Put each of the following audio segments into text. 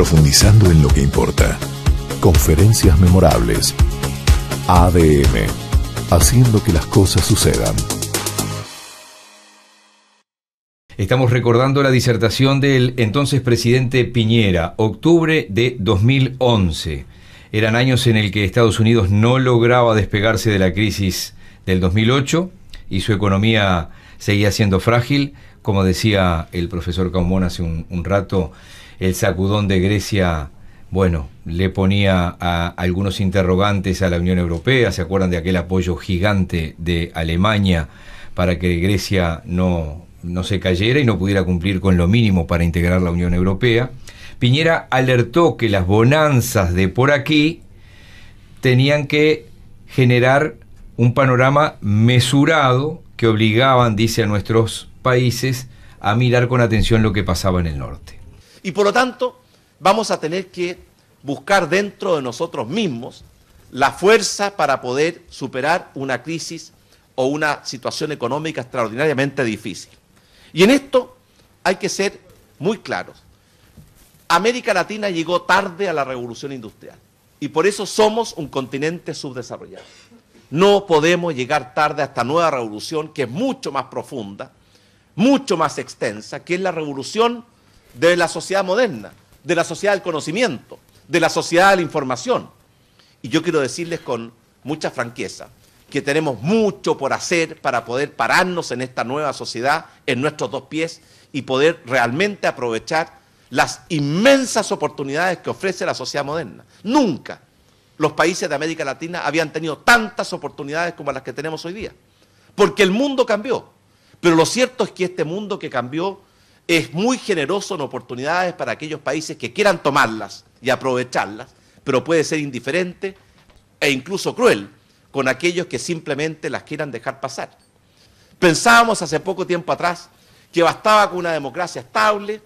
profundizando en lo que importa. Conferencias memorables. ADM, haciendo que las cosas sucedan. Estamos recordando la disertación del entonces presidente Piñera, octubre de 2011. Eran años en el que Estados Unidos no lograba despegarse de la crisis del 2008 y su economía seguía siendo frágil. Como decía el profesor Caumón hace un, rato, el sacudón de Grecia, bueno, le ponía a algunos interrogantes a la Unión Europea, ¿se acuerdan de aquel apoyo gigante de Alemania para que Grecia no se cayera y no pudiera cumplir con lo mínimo para integrar la Unión Europea? Piñera alertó que las bonanzas de por aquí tenían que generar un panorama mesurado que obligaban, dice a nuestros países a mirar con atención lo que pasaba en el norte. Y por lo tanto, vamos a tener que buscar dentro de nosotros mismos la fuerza para poder superar una crisis o una situación económica extraordinariamente difícil. Y en esto hay que ser muy claros. América Latina llegó tarde a la revolución industrial y por eso somos un continente subdesarrollado. No podemos llegar tarde a esta nueva revolución que es mucho más profunda, mucho más extensa, que es la revolución de la sociedad moderna, de la sociedad del conocimiento, de la sociedad de la información. Y yo quiero decirles con mucha franqueza que tenemos mucho por hacer para poder pararnos en esta nueva sociedad, en nuestros dos pies, y poder realmente aprovechar las inmensas oportunidades que ofrece la sociedad moderna. Nunca los países de América Latina habían tenido tantas oportunidades como las que tenemos hoy día, porque el mundo cambió, pero lo cierto es que este mundo que cambió es muy generoso en oportunidades para aquellos países que quieran tomarlas y aprovecharlas, pero puede ser indiferente e incluso cruel con aquellos que simplemente las quieran dejar pasar. Pensábamos hace poco tiempo atrás que bastaba con una democracia estable,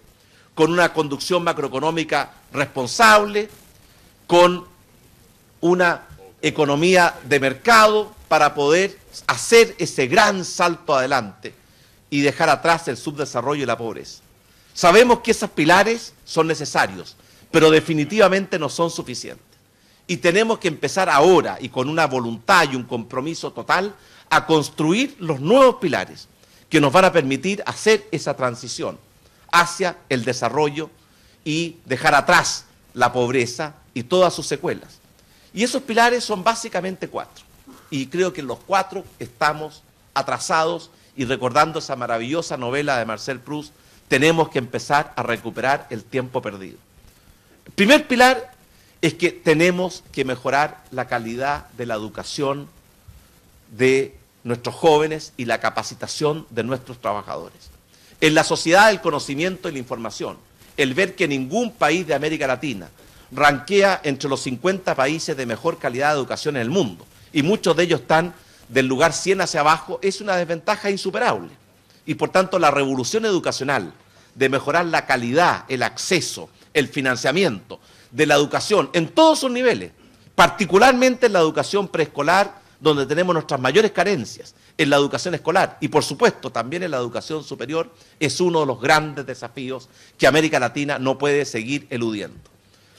con una conducción macroeconómica responsable, con una economía de mercado para poder hacer ese gran salto adelante y dejar atrás el subdesarrollo y la pobreza. Sabemos que esos pilares son necesarios, pero definitivamente no son suficientes. Y tenemos que empezar ahora y con una voluntad y un compromiso total a construir los nuevos pilares que nos van a permitir hacer esa transición hacia el desarrollo y dejar atrás la pobreza y todas sus secuelas. Y esos pilares son básicamente cuatro. Y creo que los cuatro estamos atrasados y recordando esa maravillosa novela de Marcel Proust, tenemos que empezar a recuperar el tiempo perdido. El primer pilar es que tenemos que mejorar la calidad de la educación de nuestros jóvenes y la capacitación de nuestros trabajadores. En la sociedad del conocimiento y la información, el ver que ningún país de América Latina ranquea entre los 50 países de mejor calidad de educación en el mundo, y muchos de ellos están del lugar 100 hacia abajo es una desventaja insuperable. Y por tanto la revolución educacional de mejorar la calidad, el acceso, el financiamiento de la educación en todos sus niveles, particularmente en la educación preescolar, donde tenemos nuestras mayores carencias, en la educación escolar y por supuesto también en la educación superior, es uno de los grandes desafíos que América Latina no puede seguir eludiendo.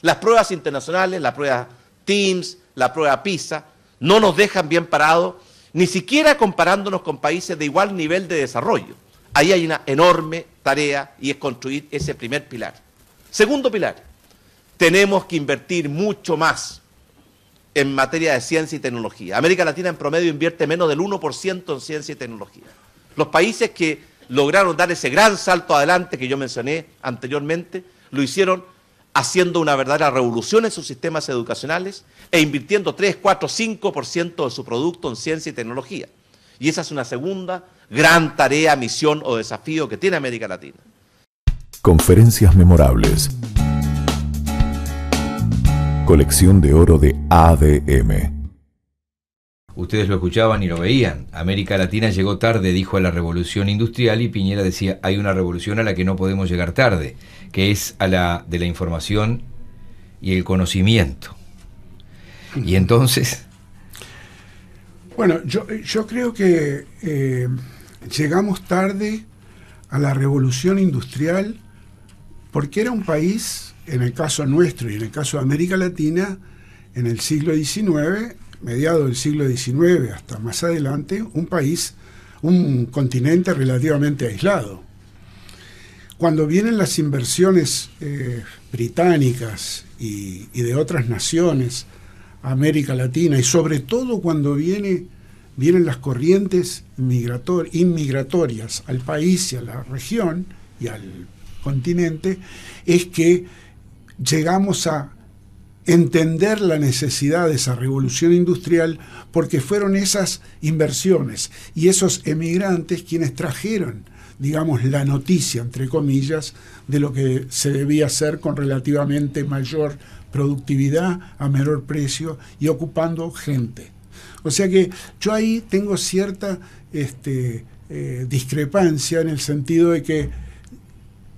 Las pruebas internacionales, la prueba Teams, la prueba PISA, no nos dejan bien parados ni siquiera comparándonos con países de igual nivel de desarrollo. Ahí hay una enorme tarea y es construir ese primer pilar. Segundo pilar, tenemos que invertir mucho más en materia de ciencia y tecnología. América Latina en promedio invierte menos del 1% en ciencia y tecnología. Los países que lograron dar ese gran salto adelante que yo mencioné anteriormente, lo hicieron haciendo una verdadera revolución en sus sistemas educacionales e invirtiendo 3, 4, 5% de su producto en ciencia y tecnología. Y esa es una segunda gran tarea, misión o desafío que tiene América Latina. Conferencias memorables. Colección de oro de ADM ustedes lo escuchaban y lo veían. América Latina llegó tarde, dijo, a la revolución industrial y Piñera decía, hay una revolución a la que no podemos llegar tarde, que es a la de la información y el conocimiento. Y entonces... Bueno, yo, yo creo que eh, llegamos tarde a la revolución industrial porque era un país, en el caso nuestro y en el caso de América Latina, en el siglo XIX, mediado del siglo XIX hasta más adelante, un país, un continente relativamente aislado. Cuando vienen las inversiones eh, británicas y, de otras naciones a América Latina, y sobre todo cuando vienen las corrientes inmigratorias al país y a la región y al continente, es que llegamos a entender la necesidad de esa revolución industrial porque fueron esas inversiones y esos emigrantes quienes trajeron, digamos, la noticia, entre comillas, de lo que se debía hacer con relativamente mayor productividad a menor precio y ocupando gente. O sea que yo ahí tengo cierta este, eh, discrepancia en el sentido de que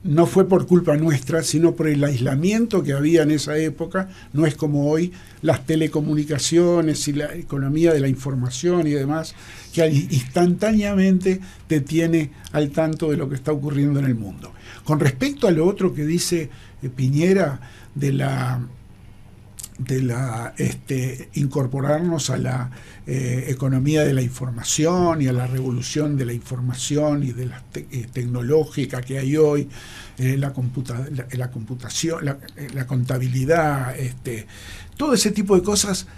no fue por culpa nuestra, sino por el aislamiento que había en esa época, no es como hoy las telecomunicaciones y la economía de la información y demás, que instantáneamente te tiene al tanto de lo que está ocurriendo en el mundo. Con respecto a lo otro que dice eh, Piñera de la de la este, incorporarnos a la eh, economía de la información y a la revolución de la información y de la eh, tecnológica que hay hoy, eh, la, la, computación, la, contabilidad, este, todo ese tipo de cosas,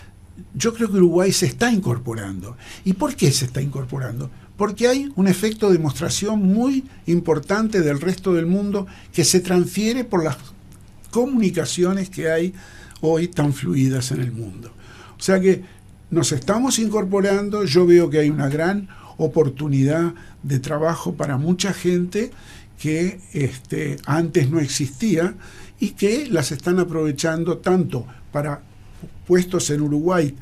yo creo que Uruguay se está incorporando. ¿Y por qué se está incorporando? Porque hay un efecto de demostración muy importante del resto del mundo que se transfiere por las comunicaciones que hay hoy tan fluidas en el mundo. O sea que nos estamos incorporando, yo veo que hay una gran oportunidad de trabajo para mucha gente que este, antes no existía y que las están aprovechando tanto para puestos en Uruguay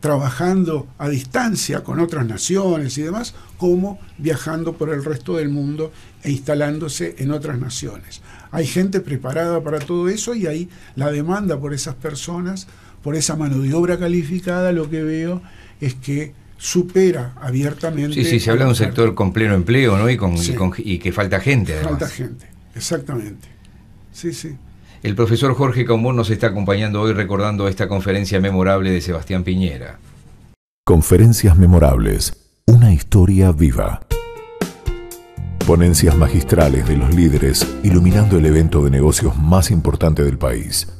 trabajando a distancia con otras naciones y demás, como viajando por el resto del mundo e instalándose en otras naciones. Hay gente preparada para todo eso y hay la demanda por esas personas, por esa mano de obra calificada, lo que veo es que supera abiertamente. Sí, sí, se habla de un sector con pleno empleo, ¿no? Y, con, y, que falta gente, además. Falta gente, exactamente. Sí, sí. El profesor Jorge Cambón nos está acompañando hoy recordando esta conferencia memorable de Sebastián Piñera. Conferencias memorables, una historia viva. Ponencias magistrales de los líderes iluminando el evento de negocios más importante del país